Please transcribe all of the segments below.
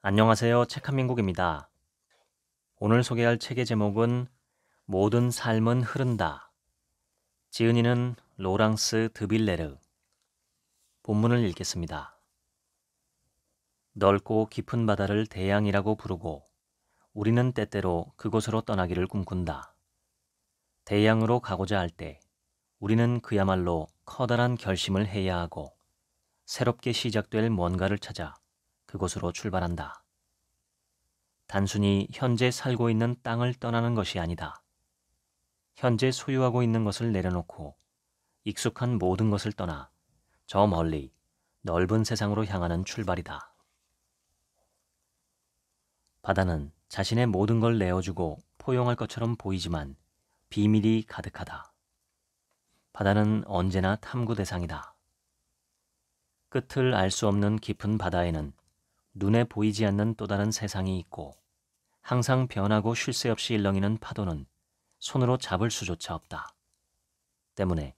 안녕하세요. 책한민국입니다. 오늘 소개할 책의 제목은 모든 삶은 흐른다. 지은이는 로랑스 드빌레르. 본문을 읽겠습니다. 넓고 깊은 바다를 대양이라고 부르고 우리는 때때로 그곳으로 떠나기를 꿈꾼다. 대양으로 가고자 할 때 우리는 그야말로 커다란 결심을 해야 하고 새롭게 시작될 뭔가를 찾아 그곳으로 출발한다. 단순히 현재 살고 있는 땅을 떠나는 것이 아니다. 현재 소유하고 있는 것을 내려놓고 익숙한 모든 것을 떠나 저 멀리 넓은 세상으로 향하는 출발이다. 바다는 자신의 모든 걸 내어주고 포용할 것처럼 보이지만 비밀이 가득하다. 바다는 언제나 탐구 대상이다. 끝을 알 수 없는 깊은 바다에는 눈에 보이지 않는 또 다른 세상이 있고 항상 변하고 쉴 새 없이 일렁이는 파도는 손으로 잡을 수조차 없다. 때문에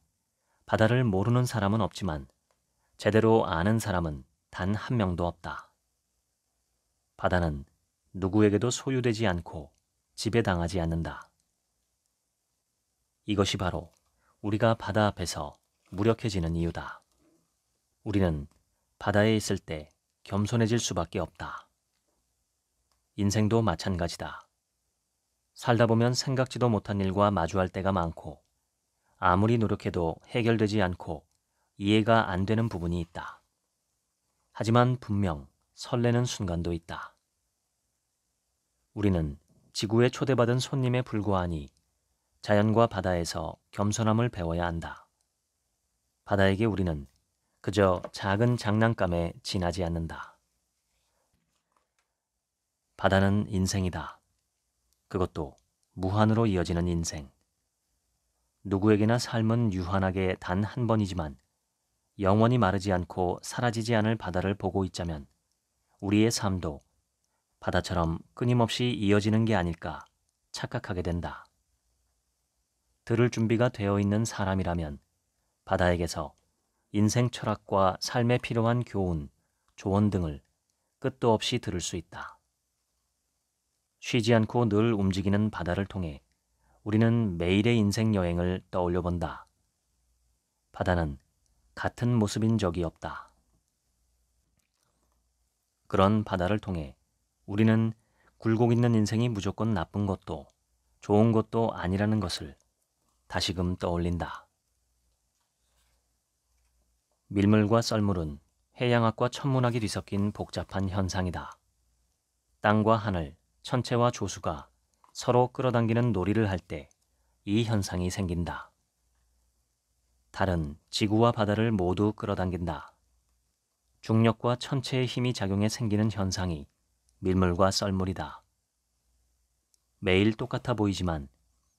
바다를 모르는 사람은 없지만 제대로 아는 사람은 단 한 명도 없다. 바다는 누구에게도 소유되지 않고 지배당하지 않는다. 이것이 바로 우리가 바다 앞에서 무력해지는 이유다. 우리는 바다에 있을 때 겸손해질 수밖에 없다. 인생도 마찬가지다. 살다 보면 생각지도 못한 일과 마주할 때가 많고, 아무리 노력해도 해결되지 않고 이해가 안 되는 부분이 있다. 하지만 분명 설레는 순간도 있다. 우리는 지구에 초대받은 손님에 불과하니 자연과 바다에서 겸손함을 배워야 한다. 바다에게 우리는 그저 작은 장난감에 지나지 않는다. 바다는 인생이다. 그것도 무한으로 이어지는 인생. 누구에게나 삶은 유한하게 단 한 번이지만 영원히 마르지 않고 사라지지 않을 바다를 보고 있자면 우리의 삶도 바다처럼 끊임없이 이어지는 게 아닐까 착각하게 된다. 들을 준비가 되어 있는 사람이라면 바다에게서 인생 철학과 삶에 필요한 교훈, 조언 등을 끝도 없이 들을 수 있다. 쉬지 않고 늘 움직이는 바다를 통해 우리는 매일의 인생 여행을 떠올려 본다. 바다는 같은 모습인 적이 없다. 그런 바다를 통해 우리는 굴곡 있는 인생이 무조건 나쁜 것도 좋은 것도 아니라는 것을 다시금 떠올린다. 밀물과 썰물은 해양학과 천문학이 뒤섞인 복잡한 현상이다. 땅과 하늘, 천체와 조수가 서로 끌어당기는 놀이를 할 때 이 현상이 생긴다. 달은 지구와 바다를 모두 끌어당긴다. 중력과 천체의 힘이 작용해 생기는 현상이 밀물과 썰물이다. 매일 똑같아 보이지만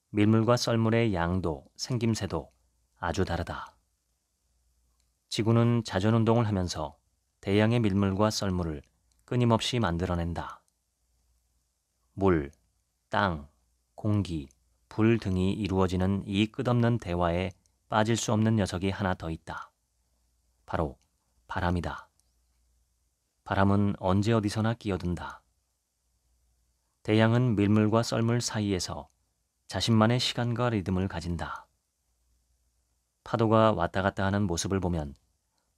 밀물과 썰물의 양도 생김새도 아주 다르다. 지구는 자전운동을 하면서 대양의 밀물과 썰물을 끊임없이 만들어낸다. 물, 땅, 공기, 불 등이 이루어지는 이 끝없는 대화에 빠질 수 없는 녀석이 하나 더 있다. 바로 바람이다. 바람은 언제 어디서나 끼어든다. 대양은 밀물과 썰물 사이에서 자신만의 시간과 리듬을 가진다. 파도가 왔다 갔다 하는 모습을 보면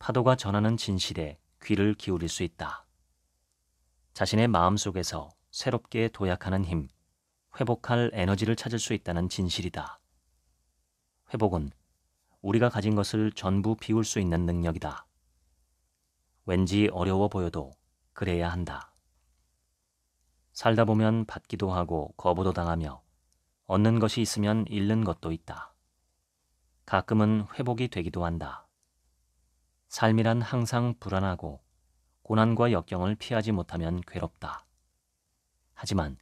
파도가 전하는 진실에 귀를 기울일 수 있다. 자신의 마음 속에서 새롭게 도약하는 힘, 회복할 에너지를 찾을 수 있다는 진실이다. 회복은 우리가 가진 것을 전부 비울 수 있는 능력이다. 왠지 어려워 보여도 그래야 한다. 살다 보면 받기도 하고 거부도 당하며 얻는 것이 있으면 잃는 것도 있다. 가끔은 회복이 되기도 한다. 삶이란 항상 불안하고 고난과 역경을 피하지 못하면 괴롭다. 하지만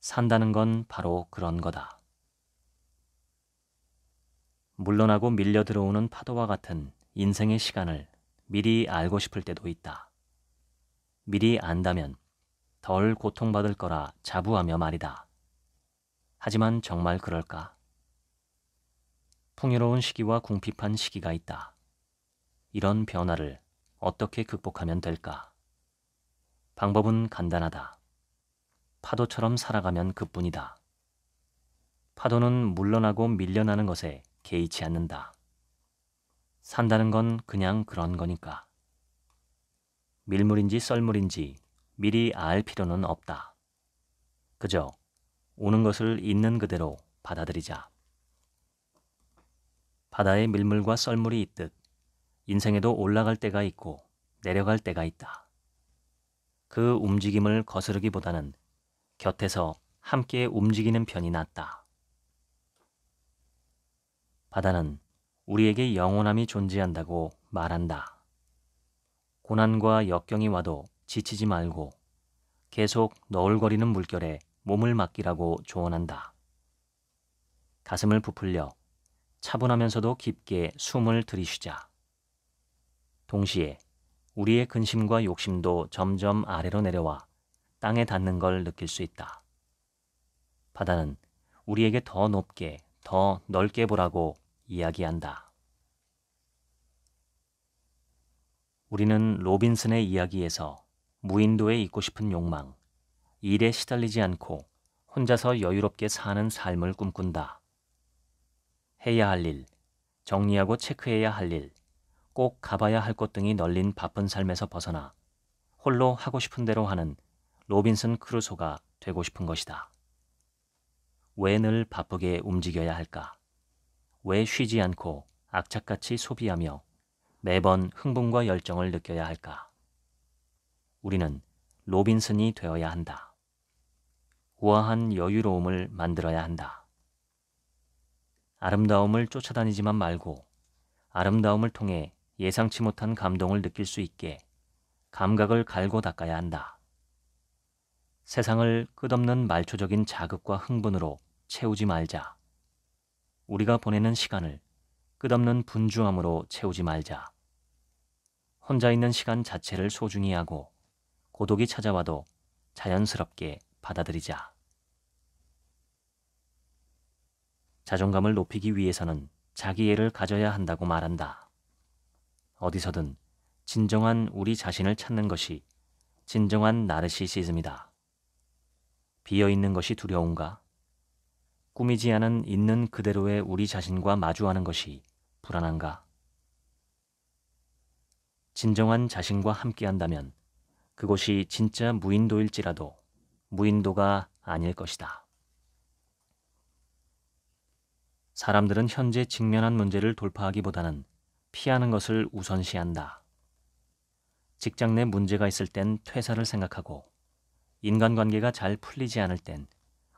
산다는 건 바로 그런 거다. 물러나고 밀려 들어오는 파도와 같은 인생의 시간을 미리 알고 싶을 때도 있다. 미리 안다면 덜 고통받을 거라 자부하며 말이다. 하지만 정말 그럴까? 풍요로운 시기와 궁핍한 시기가 있다. 이런 변화를 어떻게 극복하면 될까? 방법은 간단하다. 파도처럼 살아가면 그뿐이다. 파도는 물러나고 밀려나는 것에 개의치 않는다. 산다는 건 그냥 그런 거니까. 밀물인지 썰물인지 미리 알 필요는 없다. 그저 오는 것을 있는 그대로 받아들이자. 바다에 밀물과 썰물이 있듯 인생에도 올라갈 때가 있고 내려갈 때가 있다. 그 움직임을 거스르기보다는 곁에서 함께 움직이는 편이 낫다. 바다는 우리에게 영원함이 존재한다고 말한다. 고난과 역경이 와도 지치지 말고 계속 너울거리는 물결에 몸을 맡기라고 조언한다. 가슴을 부풀려 차분하면서도 깊게 숨을 들이쉬자. 동시에 우리의 근심과 욕심도 점점 아래로 내려와 땅에 닿는 걸 느낄 수 있다. 바다는 우리에게 더 높게, 더 넓게 보라고 이야기한다. 우리는 로빈슨의 이야기에서 무인도에 있고 싶은 욕망, 일에 시달리지 않고 혼자서 여유롭게 사는 삶을 꿈꾼다. 해야 할 일, 정리하고 체크해야 할 일, 꼭 가봐야 할곳 등이 널린 바쁜 삶에서 벗어나 홀로 하고 싶은 대로 하는 로빈슨 크루소가 되고 싶은 것이다. 왜 늘 바쁘게 움직여야 할까? 왜 쉬지 않고 악착같이 소비하며 매번 흥분과 열정을 느껴야 할까? 우리는 로빈슨이 되어야 한다. 우아한 여유로움을 만들어야 한다. 아름다움을 쫓아다니지만 말고 아름다움을 통해 예상치 못한 감동을 느낄 수 있게 감각을 갈고 닦아야 한다. 세상을 끝없는 말초적인 자극과 흥분으로 채우지 말자. 우리가 보내는 시간을 끝없는 분주함으로 채우지 말자. 혼자 있는 시간 자체를 소중히 하고 고독이 찾아와도 자연스럽게 받아들이자. 자존감을 높이기 위해서는 자기애를 가져야 한다고 말한다. 어디서든 진정한 우리 자신을 찾는 것이 진정한 나르시시즘이다. 비어 있는 것이 두려운가? 꾸미지 않은 있는 그대로의 우리 자신과 마주하는 것이 불안한가? 진정한 자신과 함께한다면 그것이 진짜 무인도일지라도 무인도가 아닐 것이다. 사람들은 현재 직면한 문제를 돌파하기보다는 피하는 것을 우선시한다. 직장 내 문제가 있을 땐 퇴사를 생각하고 인간관계가 잘 풀리지 않을 땐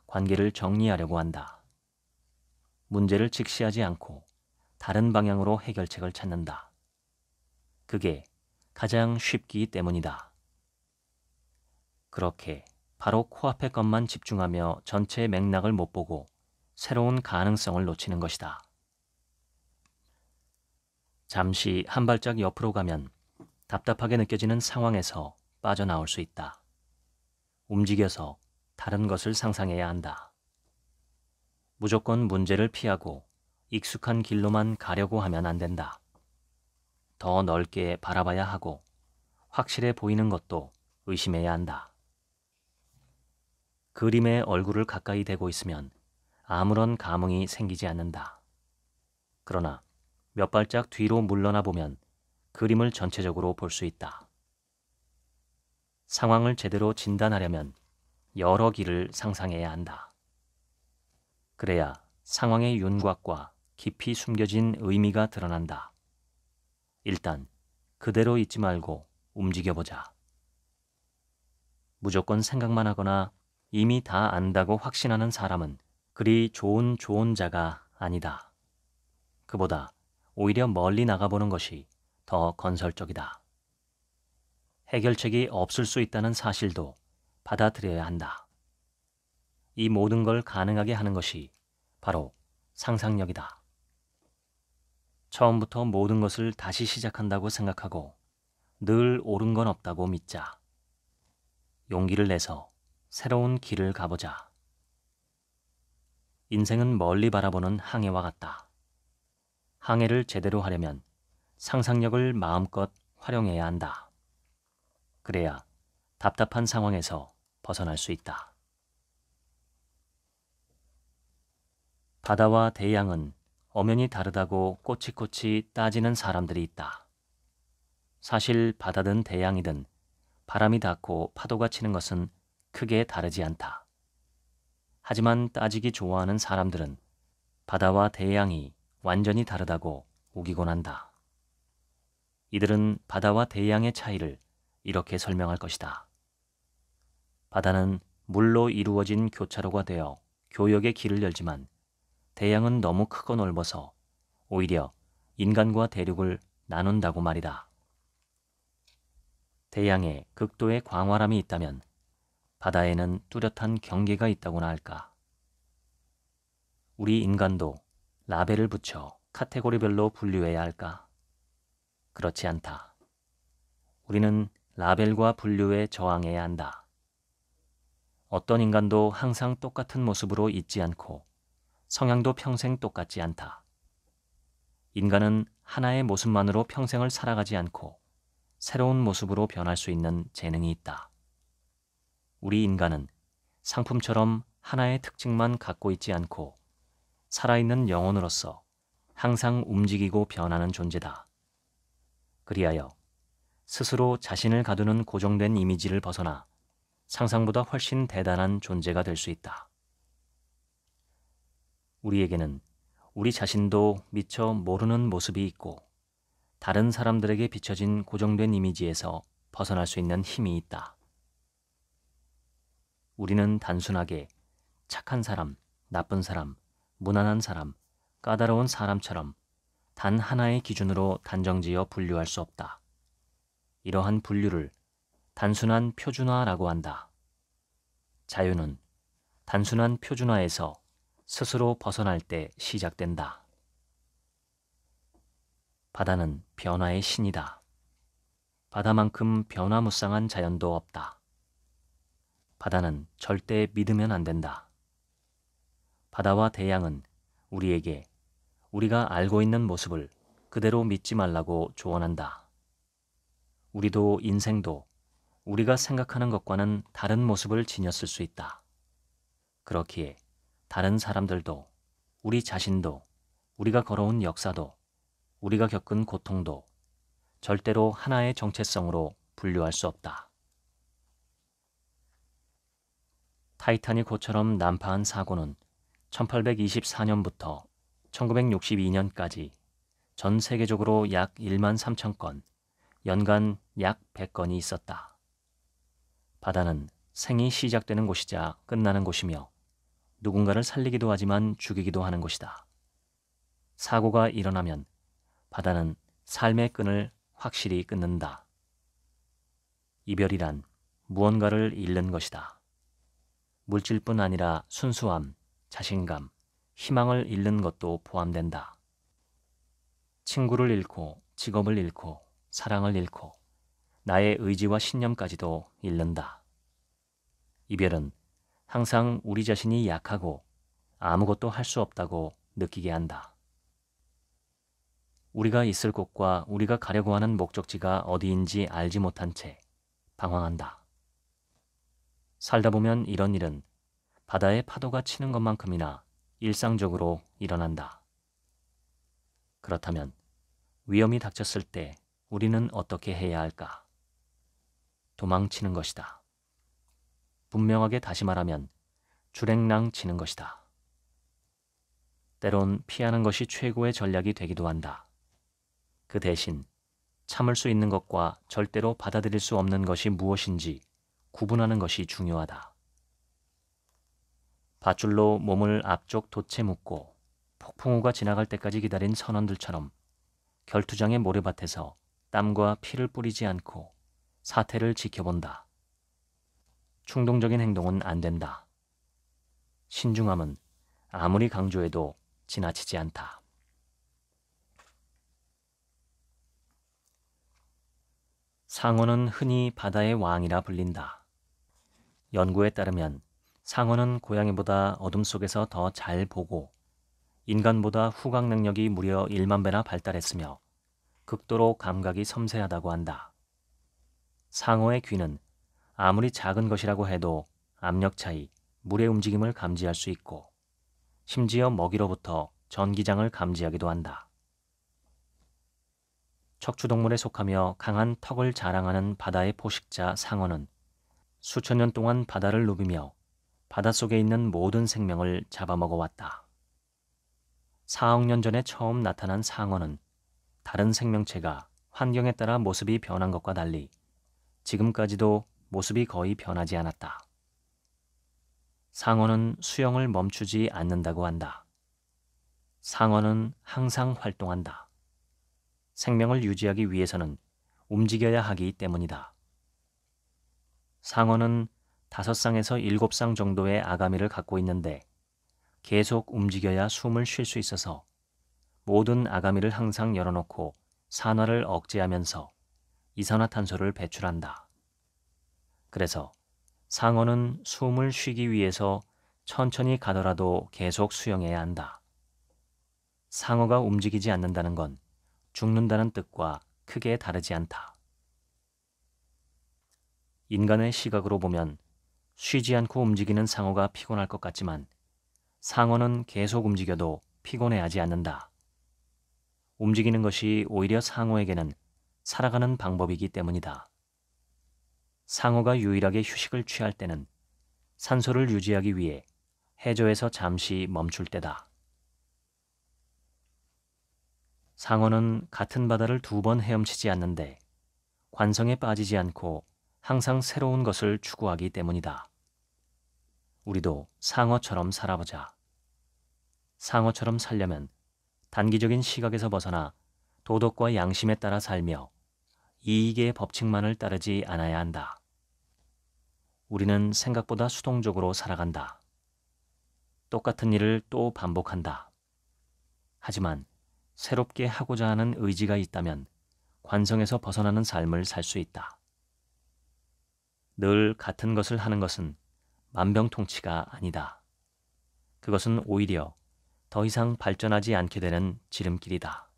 관계를 정리하려고 한다. 문제를 직시하지 않고 다른 방향으로 해결책을 찾는다. 그게 가장 쉽기 때문이다. 그렇게 바로 코앞의 것만 집중하며 전체 맥락을 못 보고 새로운 가능성을 놓치는 것이다. 잠시 한 발짝 옆으로 가면 답답하게 느껴지는 상황에서 빠져나올 수 있다. 움직여서 다른 것을 상상해야 한다. 무조건 문제를 피하고 익숙한 길로만 가려고 하면 안 된다. 더 넓게 바라봐야 하고 확실해 보이는 것도 의심해야 한다. 그림에 얼굴을 가까이 대고 있으면 아무런 감흥이 생기지 않는다. 그러나 몇 발짝 뒤로 물러나 보면 그림을 전체적으로 볼 수 있다. 상황을 제대로 진단하려면 여러 길을 상상해야 한다. 그래야 상황의 윤곽과 깊이 숨겨진 의미가 드러난다. 일단 그대로 있지 말고 움직여보자. 무조건 생각만 하거나 이미 다 안다고 확신하는 사람은 그리 좋은 조언자가 아니다. 그보다 오히려 멀리 나가보는 것이 더 건설적이다. 해결책이 없을 수 있다는 사실도 받아들여야 한다. 이 모든 걸 가능하게 하는 것이 바로 상상력이다. 처음부터 모든 것을 다시 시작한다고 생각하고 늘 옳은 건 없다고 믿자. 용기를 내서 새로운 길을 가보자. 인생은 멀리 바라보는 항해와 같다. 항해를 제대로 하려면 상상력을 마음껏 활용해야 한다. 그래야 답답한 상황에서 벗어날 수 있다. 바다와 대양은 엄연히 다르다고 꼬치꼬치 따지는 사람들이 있다. 사실 바다든 대양이든 바람이 닿고 파도가 치는 것은 크게 다르지 않다. 하지만 따지기 좋아하는 사람들은 바다와 대양이 완전히 다르다고 우기곤 한다. 이들은 바다와 대양의 차이를 이렇게 설명할 것이다. 바다는 물로 이루어진 교차로가 되어 교역의 길을 열지만 대양은 너무 크고 넓어서 오히려 인간과 대륙을 나눈다고 말이다. 대양에 극도의 광활함이 있다면 바다에는 뚜렷한 경계가 있다고나 할까. 우리 인간도 라벨을 붙여 카테고리별로 분류해야 할까? 그렇지 않다. 우리는 라벨과 분류에 저항해야 한다. 어떤 인간도 항상 똑같은 모습으로 있지 않고 성향도 평생 똑같지 않다. 인간은 하나의 모습만으로 평생을 살아가지 않고 새로운 모습으로 변할 수 있는 재능이 있다. 우리 인간은 상품처럼 하나의 특징만 갖고 있지 않고 살아있는 영혼으로서 항상 움직이고 변하는 존재다. 그리하여 스스로 자신을 가두는 고정된 이미지를 벗어나 상상보다 훨씬 대단한 존재가 될 수 있다. 우리에게는 우리 자신도 미처 모르는 모습이 있고 다른 사람들에게 비춰진 고정된 이미지에서 벗어날 수 있는 힘이 있다. 우리는 단순하게 착한 사람, 나쁜 사람, 무난한 사람, 까다로운 사람처럼 단 하나의 기준으로 단정지어 분류할 수 없다. 이러한 분류를 단순한 표준화라고 한다. 자유는 단순한 표준화에서 스스로 벗어날 때 시작된다. 바다는 변화의 신이다. 바다만큼 변화무쌍한 자연도 없다. 바다는 절대 믿으면 안 된다. 바다와 대양은 우리에게 우리가 알고 있는 모습을 그대로 믿지 말라고 조언한다. 우리도 인생도 우리가 생각하는 것과는 다른 모습을 지녔을 수 있다. 그렇기에 다른 사람들도 우리 자신도 우리가 걸어온 역사도 우리가 겪은 고통도 절대로 하나의 정체성으로 분류할 수 없다. 타이타닉호처럼 난파한 사고는 1824년부터 1962년까지 전 세계적으로 약 1만 3천 건, 연간 약 100건이 있었다. 바다는 생이 시작되는 곳이자 끝나는 곳이며 누군가를 살리기도 하지만 죽이기도 하는 곳이다. 사고가 일어나면 바다는 삶의 끈을 확실히 끊는다. 이별이란 무언가를 잃는 것이다. 물질뿐 아니라 순수함, 자신감, 희망을 잃는 것도 포함된다. 친구를 잃고, 직업을 잃고, 사랑을 잃고, 나의 의지와 신념까지도 잃는다. 이별은 항상 우리 자신이 약하고 아무것도 할 수 없다고 느끼게 한다. 우리가 있을 곳과 우리가 가려고 하는 목적지가 어디인지 알지 못한 채 방황한다. 살다 보면 이런 일은 바다의 파도가 치는 것만큼이나 일상적으로 일어난다. 그렇다면 위험이 닥쳤을 때 우리는 어떻게 해야 할까? 도망치는 것이다. 분명하게 다시 말하면 주랭랑 치는 것이다. 때론 피하는 것이 최고의 전략이 되기도 한다. 그 대신 참을 수 있는 것과 절대로 받아들일 수 없는 것이 무엇인지 구분하는 것이 중요하다. 밧줄로 몸을 앞쪽 돛에 묶고 폭풍우가 지나갈 때까지 기다린 선원들처럼 결투장의 모래밭에서 땀과 피를 뿌리지 않고 사태를 지켜본다. 충동적인 행동은 안 된다. 신중함은 아무리 강조해도 지나치지 않다. 상어는 흔히 바다의 왕이라 불린다. 연구에 따르면 상어는 고양이보다 어둠 속에서 더 잘 보고 인간보다 후각 능력이 무려 1만 배나 발달했으며 극도로 감각이 섬세하다고 한다. 상어의 귀는 아무리 작은 것이라고 해도 압력 차이, 물의 움직임을 감지할 수 있고 심지어 먹이로부터 전기장을 감지하기도 한다. 척추동물에 속하며 강한 턱을 자랑하는 바다의 포식자 상어는 수천 년 동안 바다를 누비며 바닷속에 있는 모든 생명을 잡아먹어 왔다. 4억 년 전에 처음 나타난 상어는 다른 생명체가 환경에 따라 모습이 변한 것과 달리 지금까지도 모습이 거의 변하지 않았다. 상어는 수영을 멈추지 않는다고 한다. 상어는 항상 활동한다. 생명을 유지하기 위해서는 움직여야 하기 때문이다. 상어는 다섯 쌍에서 일곱 쌍 정도의 아가미를 갖고 있는데 계속 움직여야 숨을 쉴 수 있어서 모든 아가미를 항상 열어놓고 산화를 억제하면서 이산화탄소를 배출한다. 그래서 상어는 숨을 쉬기 위해서 천천히 가더라도 계속 수영해야 한다. 상어가 움직이지 않는다는 건 죽는다는 뜻과 크게 다르지 않다. 인간의 시각으로 보면 쉬지 않고 움직이는 상어가 피곤할 것 같지만 상어는 계속 움직여도 피곤해하지 않는다. 움직이는 것이 오히려 상어에게는 살아가는 방법이기 때문이다. 상어가 유일하게 휴식을 취할 때는 산소를 유지하기 위해 해저에서 잠시 멈출 때다. 상어는 같은 바다를 두 번 헤엄치지 않는데 관성에 빠지지 않고 항상 새로운 것을 추구하기 때문이다. 우리도 상어처럼 살아보자. 상어처럼 살려면 단기적인 시각에서 벗어나 도덕과 양심에 따라 살며 이익의 법칙만을 따르지 않아야 한다. 우리는 생각보다 수동적으로 살아간다. 똑같은 일을 또 반복한다. 하지만 새롭게 하고자 하는 의지가 있다면 관성에서 벗어나는 삶을 살 수 있다. 늘 같은 것을 하는 것은 만병통치가 아니다. 그것은 오히려 더 이상 발전하지 않게 되는 지름길이다.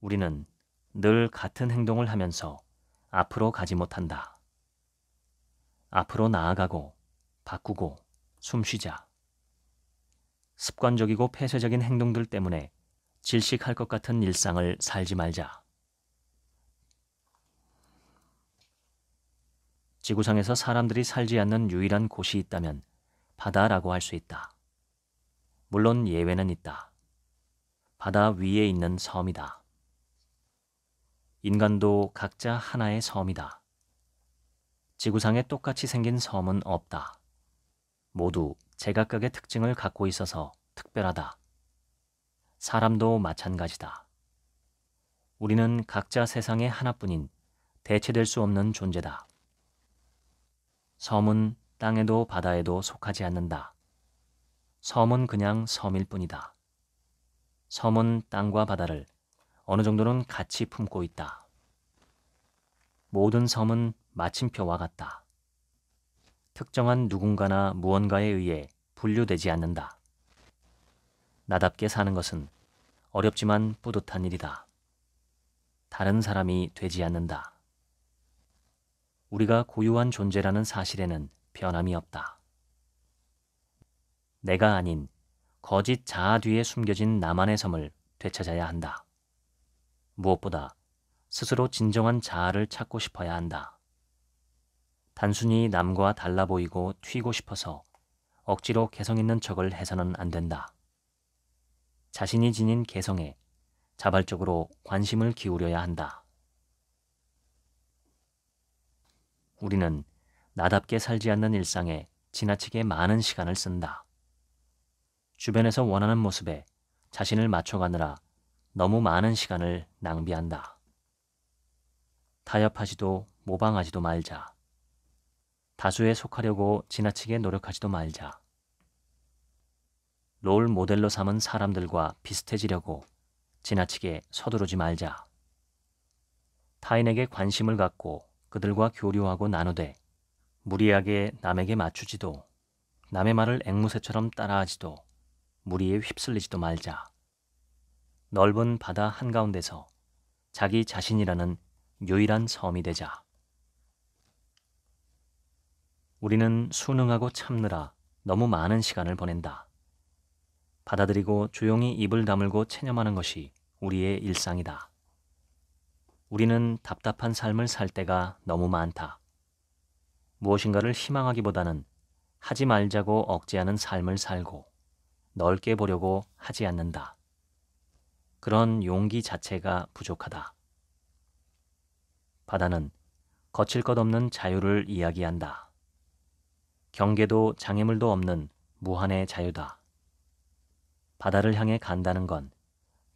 우리는 늘 같은 행동을 하면서 앞으로 가지 못한다. 앞으로 나아가고 바꾸고 숨쉬자. 습관적이고 폐쇄적인 행동들 때문에 질식할 것 같은 일상을 살지 말자. 지구상에서 사람들이 살지 않는 유일한 곳이 있다면 바다라고 할 수 있다. 물론 예외는 있다. 바다 위에 있는 섬이다. 인간도 각자 하나의 섬이다. 지구상에 똑같이 생긴 섬은 없다. 모두 제각각의 특징을 갖고 있어서 특별하다. 사람도 마찬가지다. 우리는 각자 세상의 하나뿐인 대체될 수 없는 존재다. 섬은 땅에도 바다에도 속하지 않는다. 섬은 그냥 섬일 뿐이다. 섬은 땅과 바다를 어느 정도는 같이 품고 있다. 모든 섬은 마침표와 같다. 특정한 누군가나 무언가에 의해 분류되지 않는다. 나답게 사는 것은 어렵지만 뿌듯한 일이다. 다른 사람이 되지 않는다. 우리가 고유한 존재라는 사실에는 변함이 없다. 내가 아닌 거짓 자아 뒤에 숨겨진 나만의 섬을 되찾아야 한다. 무엇보다 스스로 진정한 자아를 찾고 싶어야 한다. 단순히 남과 달라 보이고 튀고 싶어서 억지로 개성 있는 척을 해서는 안 된다. 자신이 지닌 개성에 자발적으로 관심을 기울여야 한다. 우리는 나답게 살지 않는 일상에 지나치게 많은 시간을 쓴다. 주변에서 원하는 모습에 자신을 맞춰가느라 너무 많은 시간을 낭비한다. 타협하지도 모방하지도 말자. 다수에 속하려고 지나치게 노력하지도 말자. 롤 모델로 삼은 사람들과 비슷해지려고 지나치게 서두르지 말자. 타인에게 관심을 갖고 그들과 교류하고 나누되 무리하게 남에게 맞추지도 남의 말을 앵무새처럼 따라하지도 무리에 휩쓸리지도 말자. 넓은 바다 한가운데서 자기 자신이라는 유일한 섬이 되자. 우리는 순응하고 참느라 너무 많은 시간을 보낸다. 받아들이고 조용히 입을 다물고 체념하는 것이 우리의 일상이다. 우리는 답답한 삶을 살 때가 너무 많다. 무엇인가를 희망하기보다는 하지 말자고 억제하는 삶을 살고 넓게 보려고 하지 않는다. 그런 용기 자체가 부족하다. 바다는 거칠 것 없는 자유를 이야기한다. 경계도 장애물도 없는 무한의 자유다. 바다를 향해 간다는 건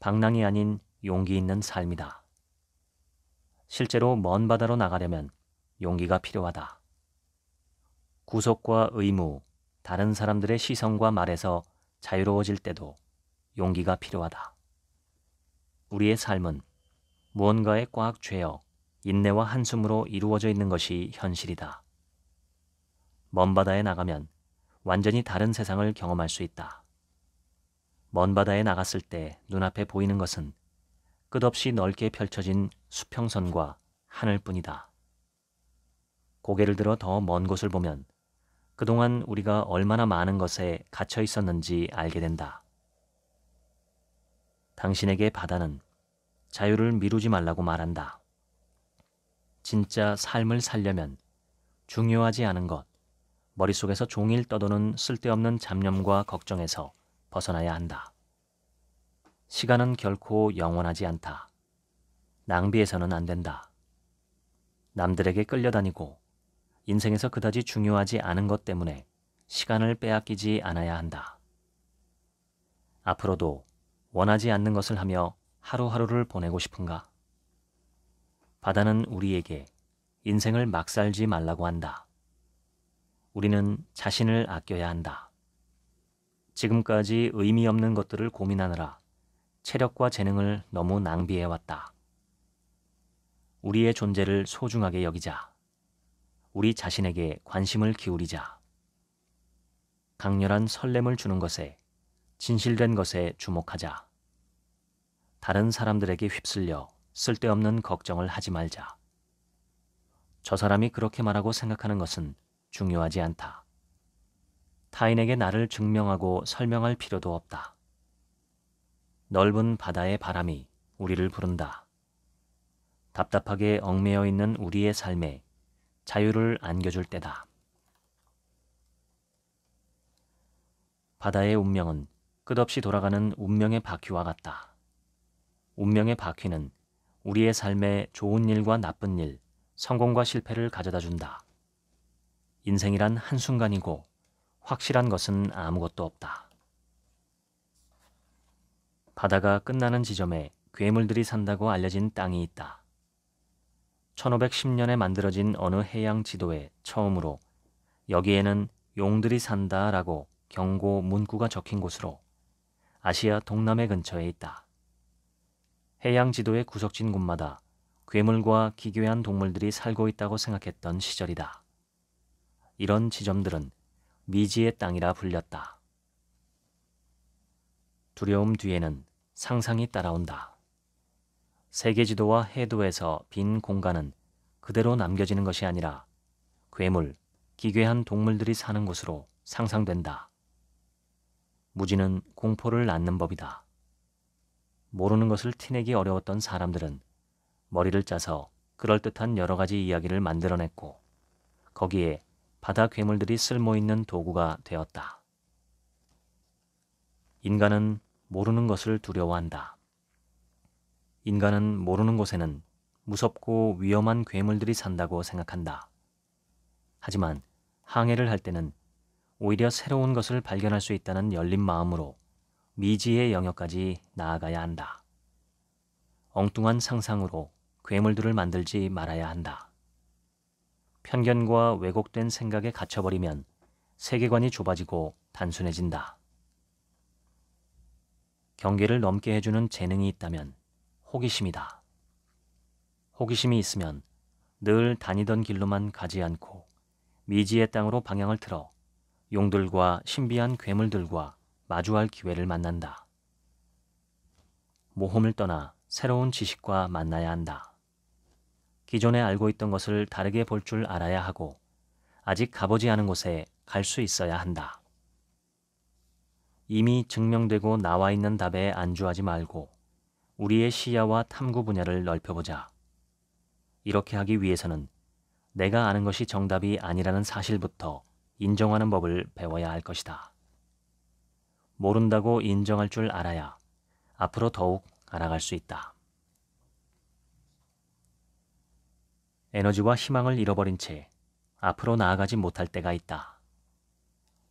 방랑이 아닌 용기 있는 삶이다. 실제로 먼 바다로 나가려면 용기가 필요하다. 구속과 의무, 다른 사람들의 시선과 말에서 자유로워질 때도 용기가 필요하다. 우리의 삶은 무언가에 꽉 죄어 인내와 한숨으로 이루어져 있는 것이 현실이다. 먼 바다에 나가면 완전히 다른 세상을 경험할 수 있다. 먼 바다에 나갔을 때 눈앞에 보이는 것은 끝없이 넓게 펼쳐진 수평선과 하늘뿐이다. 고개를 들어 더 먼 곳을 보면 그동안 우리가 얼마나 많은 것에 갇혀 있었는지 알게 된다. 당신에게 바다는 자유를 미루지 말라고 말한다. 진짜 삶을 살려면 중요하지 않은 것, 머릿속에서 종일 떠도는 쓸데없는 잡념과 걱정에서 벗어나야 한다. 시간은 결코 영원하지 않다. 낭비해서는 안 된다. 남들에게 끌려다니고 인생에서 그다지 중요하지 않은 것 때문에 시간을 빼앗기지 않아야 한다. 앞으로도 원하지 않는 것을 하며 하루하루를 보내고 싶은가? 바다는 우리에게 인생을 막 살지 말라고 한다. 우리는 자신을 아껴야 한다. 지금까지 의미 없는 것들을 고민하느라 체력과 재능을 너무 낭비해왔다. 우리의 존재를 소중하게 여기자. 우리 자신에게 관심을 기울이자. 강렬한 설렘을 주는 것에, 진실된 것에 주목하자. 다른 사람들에게 휩쓸려 쓸데없는 걱정을 하지 말자. 저 사람이 그렇게 말하고 생각하는 것은 중요하지 않다. 타인에게 나를 증명하고 설명할 필요도 없다. 넓은 바다의 바람이 우리를 부른다. 답답하게 얽매여 있는 우리의 삶에 자유를 안겨줄 때다. 바다의 운명은 끝없이 돌아가는 운명의 바퀴와 같다. 운명의 바퀴는 우리의 삶에 좋은 일과 나쁜 일, 성공과 실패를 가져다 준다. 인생이란 한순간이고 확실한 것은 아무것도 없다. 바다가 끝나는 지점에 괴물들이 산다고 알려진 땅이 있다. 1510년에 만들어진 어느 해양 지도에 처음으로 여기에는 용들이 산다 라고 경고 문구가 적힌 곳으로 아시아 동남해 근처에 있다. 해양 지도의 구석진 곳마다 괴물과 기괴한 동물들이 살고 있다고 생각했던 시절이다. 이런 지점들은 미지의 땅이라 불렸다. 두려움 뒤에는 상상이 따라온다. 세계 지도와 해도에서 빈 공간은 그대로 남겨지는 것이 아니라 괴물, 기괴한 동물들이 사는 곳으로 상상된다. 무지는 공포를 낳는 법이다. 모르는 것을 티내기 어려웠던 사람들은 머리를 짜서 그럴듯한 여러 가지 이야기를 만들어냈고 거기에 바다 괴물들이 쓸모있는 도구가 되었다. 인간은 모르는 것을 두려워한다. 인간은 모르는 곳에는 무섭고 위험한 괴물들이 산다고 생각한다. 하지만 항해를 할 때는 오히려 새로운 것을 발견할 수 있다는 열린 마음으로 미지의 영역까지 나아가야 한다. 엉뚱한 상상으로 괴물들을 만들지 말아야 한다. 편견과 왜곡된 생각에 갇혀버리면 세계관이 좁아지고 단순해진다. 경계를 넘게 해주는 재능이 있다면 호기심이다. 호기심이 있으면 늘 다니던 길로만 가지 않고 미지의 땅으로 방향을 틀어 용들과 신비한 괴물들과 마주할 기회를 만난다. 모험을 떠나 새로운 지식과 만나야 한다. 기존에 알고 있던 것을 다르게 볼 줄 알아야 하고 아직 가보지 않은 곳에 갈 수 있어야 한다. 이미 증명되고 나와 있는 답에 안주하지 말고 우리의 시야와 탐구 분야를 넓혀보자. 이렇게 하기 위해서는 내가 아는 것이 정답이 아니라는 사실부터 인정하는 법을 배워야 할 것이다. 모른다고 인정할 줄 알아야 앞으로 더욱 알아갈 수 있다. 에너지와 희망을 잃어버린 채 앞으로 나아가지 못할 때가 있다.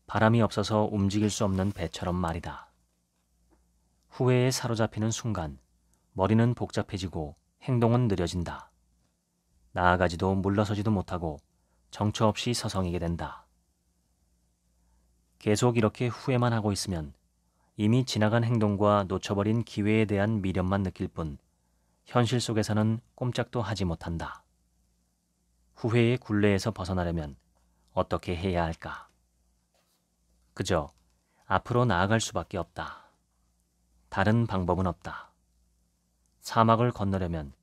바람이 없어서 움직일 수 없는 배처럼 말이다. 후회에 사로잡히는 순간 머리는 복잡해지고 행동은 느려진다. 나아가지도 물러서지도 못하고 정처 없이 서성이게 된다. 계속 이렇게 후회만 하고 있으면 이미 지나간 행동과 놓쳐버린 기회에 대한 미련만 느낄 뿐 현실 속에서는 꼼짝도 하지 못한다. 후회의 굴레에서 벗어나려면 어떻게 해야 할까? 그저 앞으로 나아갈 수밖에 없다. 다른 방법은 없다. 사막을 건너려면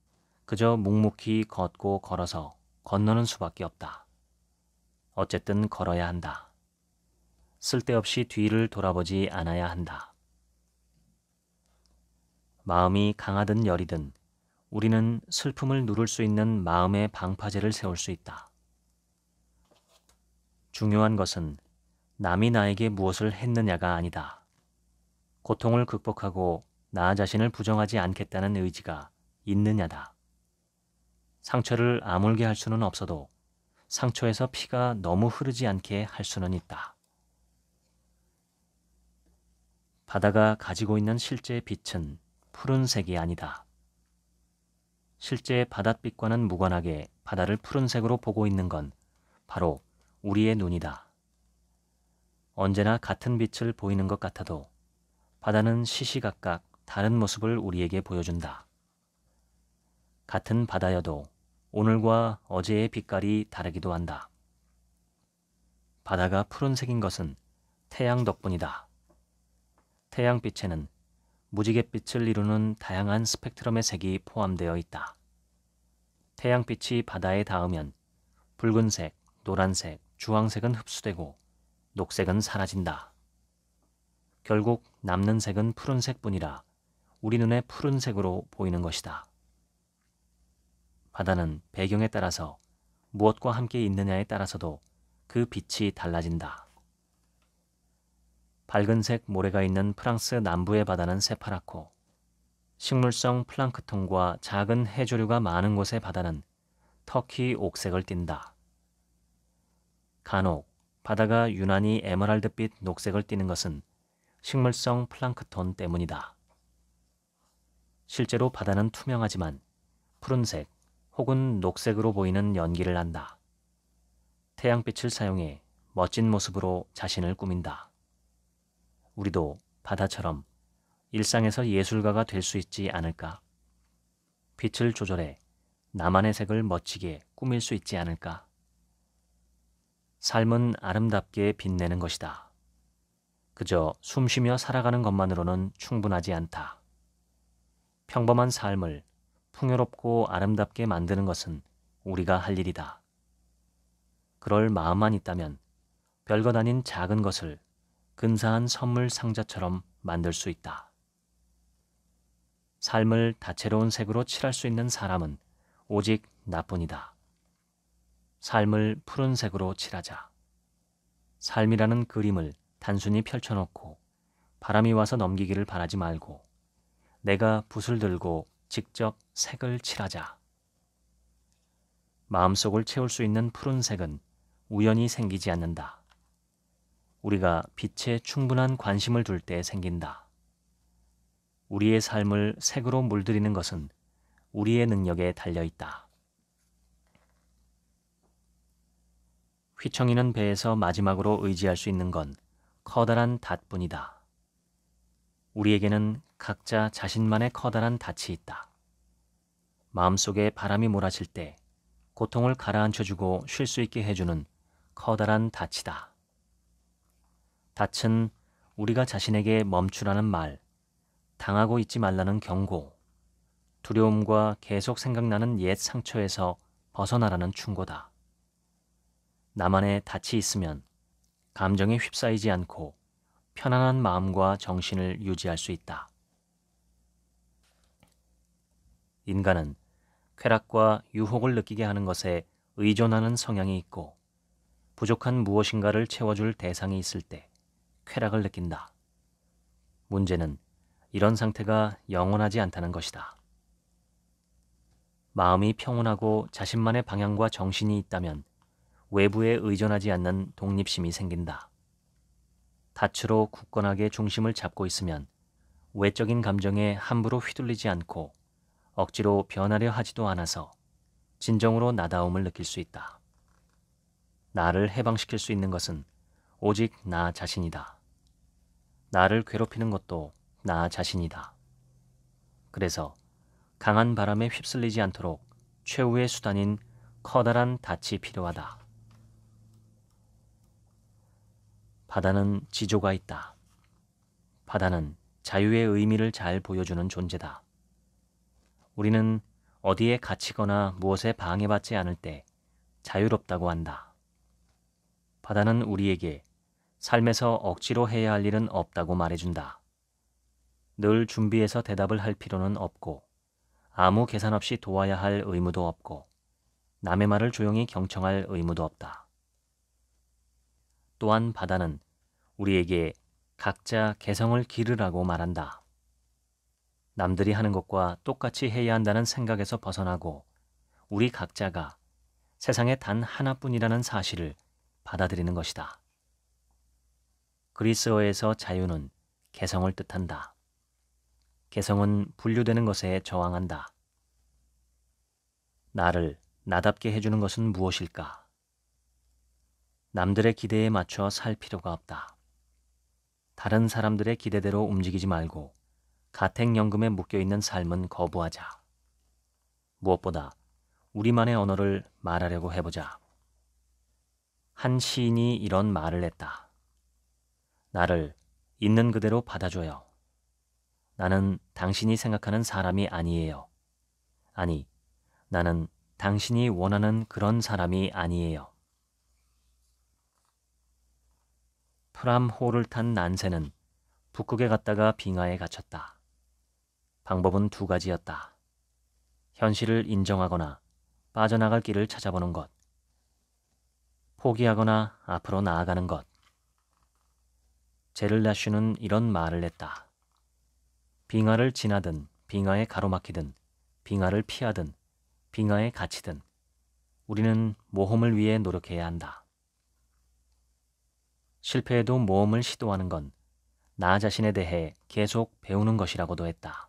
그저 묵묵히 걷고 걸어서 건너는 수밖에 없다. 어쨌든 걸어야 한다. 쓸데없이 뒤를 돌아보지 않아야 한다. 마음이 강하든 여리든 우리는 슬픔을 누를 수 있는 마음의 방파제를 세울 수 있다. 중요한 것은 남이 나에게 무엇을 했느냐가 아니다. 고통을 극복하고 나 자신을 부정하지 않겠다는 의지가 있느냐다. 상처를 아물게 할 수는 없어도 상처에서 피가 너무 흐르지 않게 할 수는 있다. 바다가 가지고 있는 실제 빛은 푸른색이 아니다. 실제 바닷빛과는 무관하게 바다를 푸른색으로 보고 있는 건 바로 우리의 눈이다. 언제나 같은 빛을 보이는 것 같아도 바다는 시시각각 다른 모습을 우리에게 보여준다. 같은 바다여도 오늘과 어제의 빛깔이 다르기도 한다. 바다가 푸른색인 것은 태양 덕분이다. 태양빛에는 무지갯빛을 이루는 다양한 스펙트럼의 색이 포함되어 있다. 태양빛이 바다에 닿으면 붉은색, 노란색, 주황색은 흡수되고 녹색은 사라진다. 결국 남는 색은 푸른색뿐이라 우리 눈에 푸른색으로 보이는 것이다. 바다는 배경에 따라서 무엇과 함께 있느냐에 따라서도 그 빛이 달라진다. 밝은색 모래가 있는 프랑스 남부의 바다는 새파랗고 식물성 플랑크톤과 작은 해조류가 많은 곳의 바다는 터키 옥색을 띈다. 간혹 바다가 유난히 에메랄드빛 녹색을 띠는 것은 식물성 플랑크톤 때문이다. 실제로 바다는 투명하지만 푸른색 혹은 녹색으로 보이는 연기를 한다. 태양빛을 사용해 멋진 모습으로 자신을 꾸민다. 우리도 바다처럼 일상에서 예술가가 될 수 있지 않을까? 빛을 조절해 나만의 색을 멋지게 꾸밀 수 있지 않을까? 삶은 아름답게 빛내는 것이다. 그저 숨쉬며 살아가는 것만으로는 충분하지 않다. 평범한 삶을 풍요롭고 아름답게 만드는 것은 우리가 할 일이다. 그럴 마음만 있다면 별것 아닌 작은 것을 근사한 선물 상자처럼 만들 수 있다. 삶을 다채로운 색으로 칠할 수 있는 사람은 오직 나뿐이다. 삶을 푸른색으로 칠하자. 삶이라는 그림을 단순히 펼쳐놓고 바람이 와서 넘기기를 바라지 말고 내가 붓을 들고 직접 색을 칠하자. 마음속을 채울 수 있는 푸른색은 우연히 생기지 않는다. 우리가 빛에 충분한 관심을 둘 때 생긴다. 우리의 삶을 색으로 물들이는 것은 우리의 능력에 달려 있다. 휘청이는 배에서 마지막으로 의지할 수 있는 건 커다란 닷뿐이다. 우리에게는 각자 자신만의 커다란 닻이 있다. 마음속에 바람이 몰아칠 때 고통을 가라앉혀주고 쉴 수 있게 해주는 커다란 닻이다. 닻은 우리가 자신에게 멈추라는 말, 당하고 있지 말라는 경고, 두려움과 계속 생각나는 옛 상처에서 벗어나라는 충고다. 나만의 닻이 있으면 감정에 휩싸이지 않고 편안한 마음과 정신을 유지할 수 있다. 인간은 쾌락과 유혹을 느끼게 하는 것에 의존하는 성향이 있고 부족한 무엇인가를 채워줄 대상이 있을 때 쾌락을 느낀다. 문제는 이런 상태가 영원하지 않다는 것이다. 마음이 평온하고 자신만의 방향과 정신이 있다면 외부에 의존하지 않는 독립심이 생긴다. 다치로 굳건하게 중심을 잡고 있으면 외적인 감정에 함부로 휘둘리지 않고 억지로 변하려 하지도 않아서 진정으로 나다움을 느낄 수 있다. 나를 해방시킬 수 있는 것은 오직 나 자신이다. 나를 괴롭히는 것도 나 자신이다. 그래서 강한 바람에 휩쓸리지 않도록 최후의 수단인 커다란 닻이 필요하다. 바다는 지조가 있다. 바다는 자유의 의미를 잘 보여주는 존재다. 우리는 어디에 갇히거나 무엇에 방해받지 않을 때 자유롭다고 한다. 바다는 우리에게 삶에서 억지로 해야 할 일은 없다고 말해준다. 늘 준비해서 대답을 할 필요는 없고, 아무 계산 없이 도와야 할 의무도 없고, 남의 말을 조용히 경청할 의무도 없다. 또한 바다는 우리에게 각자 개성을 기르라고 말한다. 남들이 하는 것과 똑같이 해야 한다는 생각에서 벗어나고 우리 각자가 세상에 단 하나뿐이라는 사실을 받아들이는 것이다. 그리스어에서 자유는 개성을 뜻한다. 개성은 분류되는 것에 저항한다. 나를 나답게 해주는 것은 무엇일까? 남들의 기대에 맞춰 살 필요가 없다. 다른 사람들의 기대대로 움직이지 말고 가택연금에 묶여있는 삶은 거부하자. 무엇보다 우리만의 언어를 말하려고 해보자. 한 시인이 이런 말을 했다. 나를 있는 그대로 받아줘요. 나는 당신이 생각하는 사람이 아니에요. 아니, 나는 당신이 원하는 그런 사람이 아니에요. 프람호를 탄 난세는 북극에 갔다가 빙하에 갇혔다. 방법은 두 가지였다. 현실을 인정하거나 빠져나갈 길을 찾아보는 것. 포기하거나 앞으로 나아가는 것. 제를라슈는 이런 말을 했다. 빙하를 지나든 빙하에 가로막히든 빙하를 피하든 빙하에 갇히든 우리는 모험을 위해 노력해야 한다. 실패해도 모험을 시도하는 건 나 자신에 대해 계속 배우는 것이라고도 했다.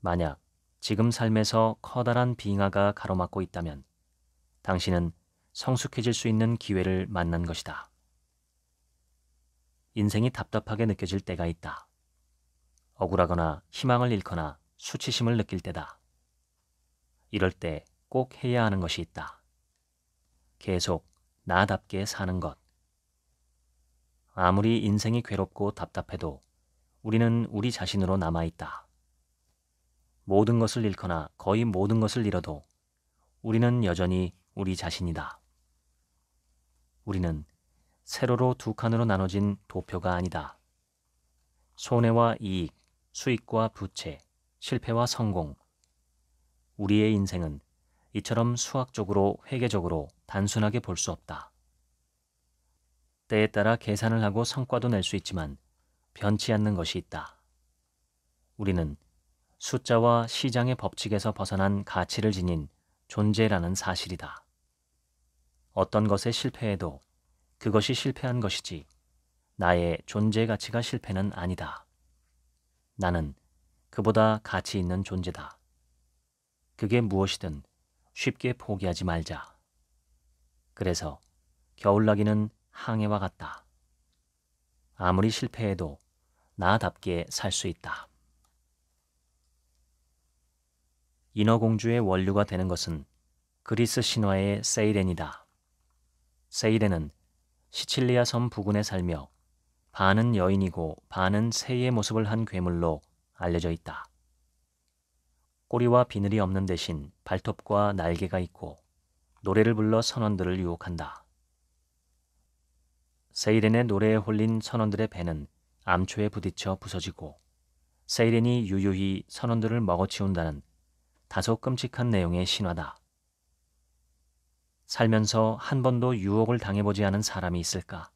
만약 지금 삶에서 커다란 빙하가 가로막고 있다면 당신은 성숙해질 수 있는 기회를 만난 것이다. 인생이 답답하게 느껴질 때가 있다. 억울하거나 희망을 잃거나 수치심을 느낄 때다. 이럴 때 꼭 해야 하는 것이 있다. 계속 나답게 사는 것. 아무리 인생이 괴롭고 답답해도 우리는 우리 자신으로 남아있다. 모든 것을 잃거나 거의 모든 것을 잃어도 우리는 여전히 우리 자신이다. 우리는 세로로 두 칸으로 나눠진 도표가 아니다. 손해와 이익, 수익과 부채, 실패와 성공. 우리의 인생은 이처럼 수학적으로 회계적으로 단순하게 볼 수 없다. 때에 따라 계산을 하고 성과도 낼 수 있지만 변치 않는 것이 있다. 우리는 숫자와 시장의 법칙에서 벗어난 가치를 지닌 존재라는 사실이다. 어떤 것에 실패해도 그것이 실패한 것이지 나의 존재 가치가 실패는 아니다. 나는 그보다 가치 있는 존재다. 그게 무엇이든 쉽게 포기하지 말자. 그래서 겨울나기는 항해와 같다. 아무리 실패해도 나답게 살 수 있다. 인어공주의 원류가 되는 것은 그리스 신화의 세이렌이다. 세이렌은 시칠리아 섬 부근에 살며 반은 여인이고 반은 새의 모습을 한 괴물로 알려져 있다. 꼬리와 비늘이 없는 대신 발톱과 날개가 있고 노래를 불러 선원들을 유혹한다. 세이렌의 노래에 홀린 선원들의 배는 암초에 부딪혀 부서지고 세이렌이 유유히 선원들을 먹어치운다는 다소 끔찍한 내용의 신화다. 살면서 한 번도 유혹을 당해보지 않은 사람이 있을까?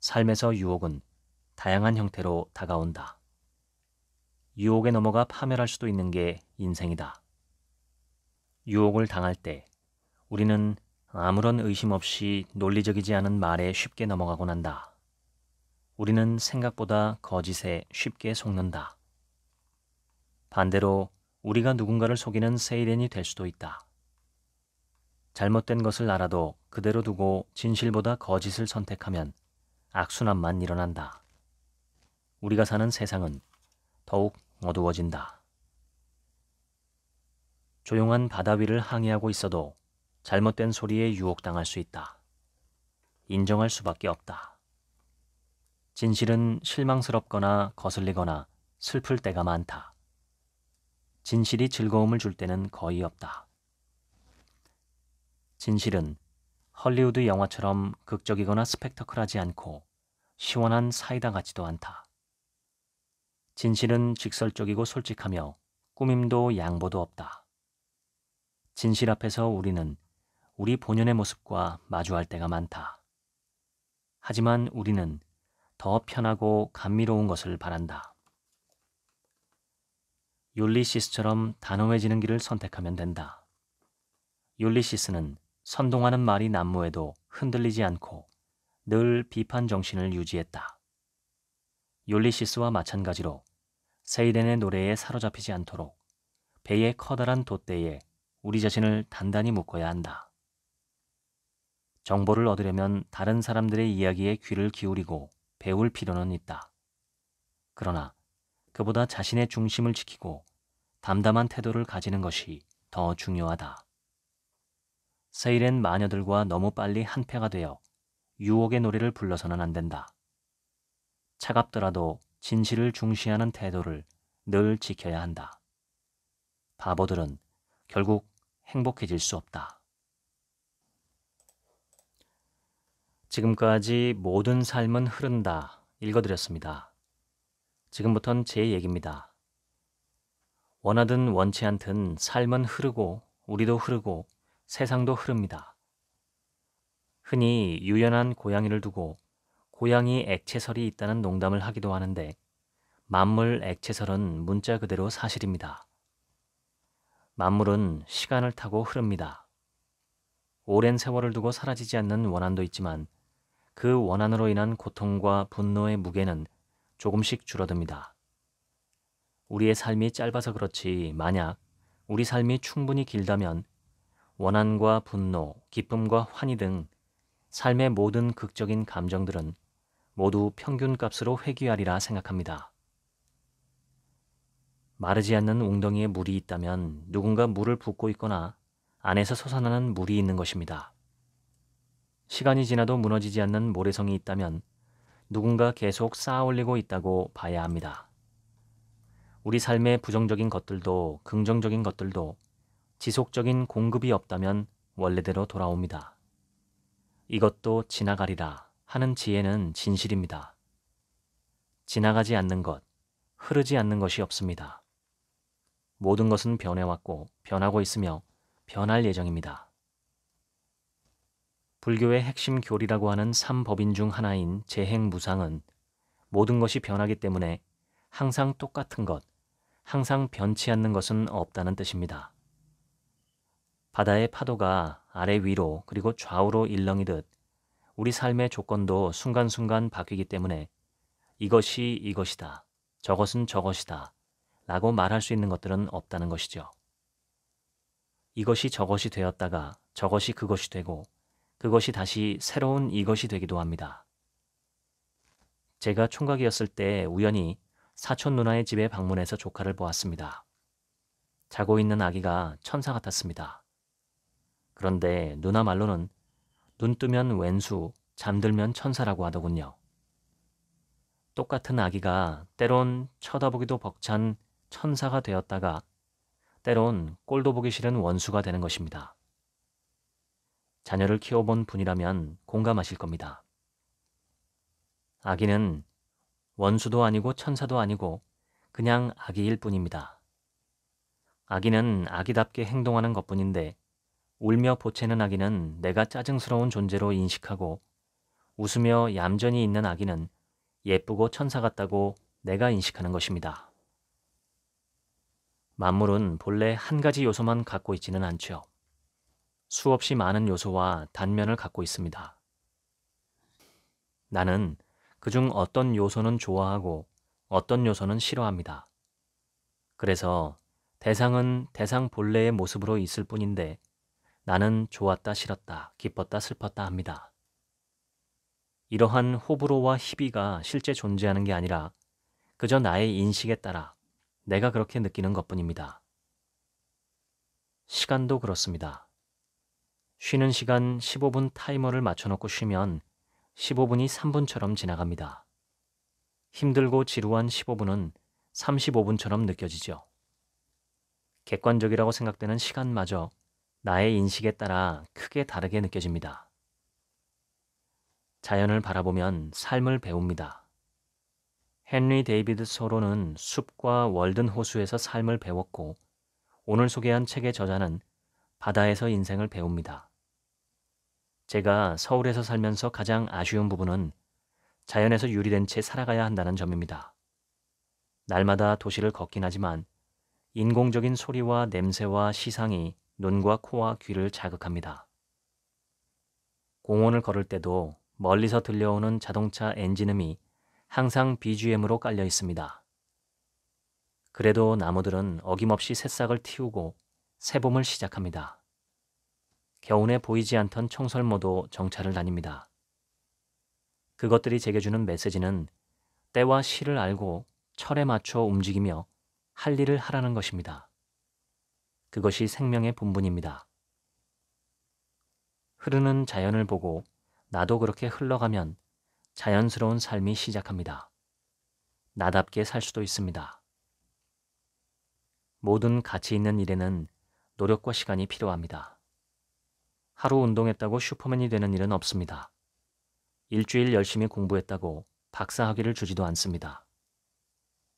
삶에서 유혹은 다양한 형태로 다가온다. 유혹에 넘어가 파멸할 수도 있는 게 인생이다. 유혹을 당할 때 우리는 아무런 의심 없이 논리적이지 않은 말에 쉽게 넘어가곤 한다. 우리는 생각보다 거짓에 쉽게 속는다. 반대로 우리가 누군가를 속이는 세이렌이될 수도 있다. 잘못된 것을 알아도 그대로 두고 진실보다 거짓을 선택하면 악순환만 일어난다. 우리가 사는 세상은 더욱 어두워진다. 조용한 바다 위를 항해하고 있어도 잘못된 소리에 유혹당할 수 있다. 인정할 수밖에 없다. 진실은 실망스럽거나 거슬리거나 슬플 때가 많다. 진실이 즐거움을 줄 때는 거의 없다. 진실은 헐리우드 영화처럼 극적이거나 스펙터클하지 않고 시원한 사이다 같지도 않다. 진실은 직설적이고 솔직하며 꾸밈도 양보도 없다. 진실 앞에서 우리는 우리 본연의 모습과 마주할 때가 많다. 하지만 우리는 더 편하고 감미로운 것을 바란다. 율리시스처럼 단호해지는 길을 선택하면 된다. 율리시스는 선동하는 말이 난무해도 흔들리지 않고 늘 비판 정신을 유지했다. 율리시스와 마찬가지로 세이덴의 노래에 사로잡히지 않도록 배의 커다란 돛대에 우리 자신을 단단히 묶어야 한다. 정보를 얻으려면 다른 사람들의 이야기에 귀를 기울이고 배울 필요는 있다. 그러나 그보다 자신의 중심을 지키고 담담한 태도를 가지는 것이 더 중요하다. 세일엔 마녀들과 너무 빨리 한패가 되어 유혹의 노래를 불러서는 안 된다. 차갑더라도 진실을 중시하는 태도를 늘 지켜야 한다. 바보들은 결국 행복해질 수 없다. 지금까지 모든 삶은 흐른다 읽어드렸습니다. 지금부턴 제 얘기입니다. 원하든 원치 않든 삶은 흐르고 우리도 흐르고 세상도 흐릅니다. 흔히 유연한 고양이를 두고 고양이 액체설이 있다는 농담을 하기도 하는데 만물 액체설은 문자 그대로 사실입니다. 만물은 시간을 타고 흐릅니다. 오랜 세월을 두고 사라지지 않는 원한도 있지만 그 원한으로 인한 고통과 분노의 무게는 조금씩 줄어듭니다. 우리의 삶이 짧아서 그렇지 만약 우리 삶이 충분히 길다면 원한과 분노, 기쁨과 환희 등 삶의 모든 극적인 감정들은 모두 평균 값으로 회귀하리라 생각합니다. 마르지 않는 웅덩이에 물이 있다면 누군가 물을 붓고 있거나 안에서 솟아나는 물이 있는 것입니다. 시간이 지나도 무너지지 않는 모래성이 있다면 누군가 계속 쌓아 올리고 있다고 봐야 합니다. 우리 삶의 부정적인 것들도 긍정적인 것들도 지속적인 공급이 없다면 원래대로 돌아옵니다. 이것도 지나가리라 하는 지혜는 진실입니다. 지나가지 않는 것, 흐르지 않는 것이 없습니다. 모든 것은 변해왔고 변하고 있으며 변할 예정입니다. 불교의 핵심 교리라고 하는 삼법인 중 하나인 재행무상은 모든 것이 변하기 때문에 항상 똑같은 것, 항상 변치 않는 것은 없다는 뜻입니다. 바다의 파도가 아래 위로 그리고 좌우로 일렁이듯 우리 삶의 조건도 순간순간 바뀌기 때문에 이것이 이것이다, 저것은 저것이다 라고 말할 수 있는 것들은 없다는 것이죠. 이것이 저것이 되었다가 저것이 그것이 되고 그것이 다시 새로운 이것이 되기도 합니다. 제가 총각이었을 때 우연히 사촌 누나의 집에 방문해서 조카를 보았습니다. 자고 있는 아기가 천사 같았습니다. 그런데 누나 말로는 눈 뜨면 왼수, 잠들면 천사라고 하더군요. 똑같은 아기가 때론 쳐다보기도 벅찬 천사가 되었다가 때론 꼴도 보기 싫은 원수가 되는 것입니다. 자녀를 키워본 분이라면 공감하실 겁니다. 아기는 원수도 아니고 천사도 아니고 그냥 아기일 뿐입니다. 아기는 아기답게 행동하는 것 뿐인데 울며 보채는 아기는 내가 짜증스러운 존재로 인식하고 웃으며 얌전히 있는 아기는 예쁘고 천사 같다고 내가 인식하는 것입니다. 만물은 본래 한 가지 요소만 갖고 있지는 않죠. 수없이 많은 요소와 단면을 갖고 있습니다. 나는 그 중 어떤 요소는 좋아하고 어떤 요소는 싫어합니다. 그래서 대상은 대상 본래의 모습으로 있을 뿐인데 나는 좋았다 싫었다 기뻤다 슬펐다 합니다. 이러한 호불호와 희비가 실제 존재하는 게 아니라 그저 나의 인식에 따라 내가 그렇게 느끼는 것뿐입니다. 시간도 그렇습니다. 쉬는 시간 15분 타이머를 맞춰놓고 쉬면 15분이 3분처럼 지나갑니다. 힘들고 지루한 15분은 35분처럼 느껴지죠. 객관적이라고 생각되는 시간마저 나의 인식에 따라 크게 다르게 느껴집니다. 자연을 바라보면 삶을 배웁니다. 헨리 데이비드 소로는 숲과 월든 호수에서 삶을 배웠고 오늘 소개한 책의 저자는 바다에서 인생을 배웁니다. 제가 서울에서 살면서 가장 아쉬운 부분은 자연에서 유리된 채 살아가야 한다는 점입니다. 날마다 도시를 걷긴 하지만 인공적인 소리와 냄새와 시상이 눈과 코와 귀를 자극합니다. 공원을 걸을 때도 멀리서 들려오는 자동차 엔진음이 항상 BGM으로 깔려 있습니다. 그래도 나무들은 어김없이 새싹을 틔우고 새봄을 시작합니다. 겨운에 보이지 않던 청설모도 정찰을 다닙니다. 그것들이 제게 주는 메시지는 때와 시를 알고 철에 맞춰 움직이며 할 일을 하라는 것입니다. 그것이 생명의 본분입니다. 흐르는 자연을 보고 나도 그렇게 흘러가면 자연스러운 삶이 시작합니다. 나답게 살 수도 있습니다. 모든 가치 있는 일에는 노력과 시간이 필요합니다. 하루 운동했다고 슈퍼맨이 되는 일은 없습니다. 일주일 열심히 공부했다고 박사학위를 주지도 않습니다.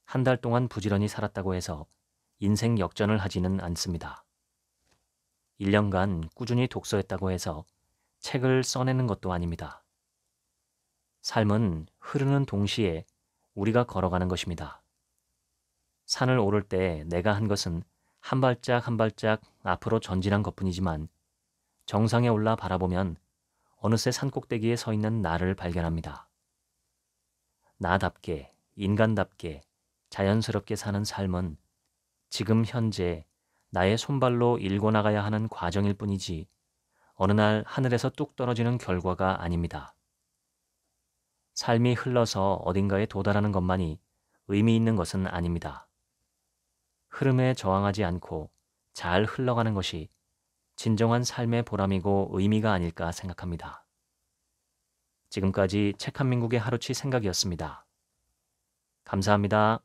한 달 동안 부지런히 살았다고 해서 인생 역전을 하지는 않습니다. 1년간 꾸준히 독서했다고 해서 책을 써내는 것도 아닙니다. 삶은 흐르는 동시에 우리가 걸어가는 것입니다. 산을 오를 때 내가 한 것은 한 발짝 한 발짝 앞으로 전진한 것뿐이지만 정상에 올라 바라보면 어느새 산꼭대기에 서 있는 나를 발견합니다. 나답게, 인간답게, 자연스럽게 사는 삶은 지금 현재 나의 손발로 일궈 나가야 하는 과정일 뿐이지 어느 날 하늘에서 뚝 떨어지는 결과가 아닙니다. 삶이 흘러서 어딘가에 도달하는 것만이 의미 있는 것은 아닙니다. 흐름에 저항하지 않고 잘 흘러가는 것이 진정한 삶의 보람이고 의미가 아닐까 생각합니다. 지금까지 책한민국의 하루치 생각이었습니다. 감사합니다.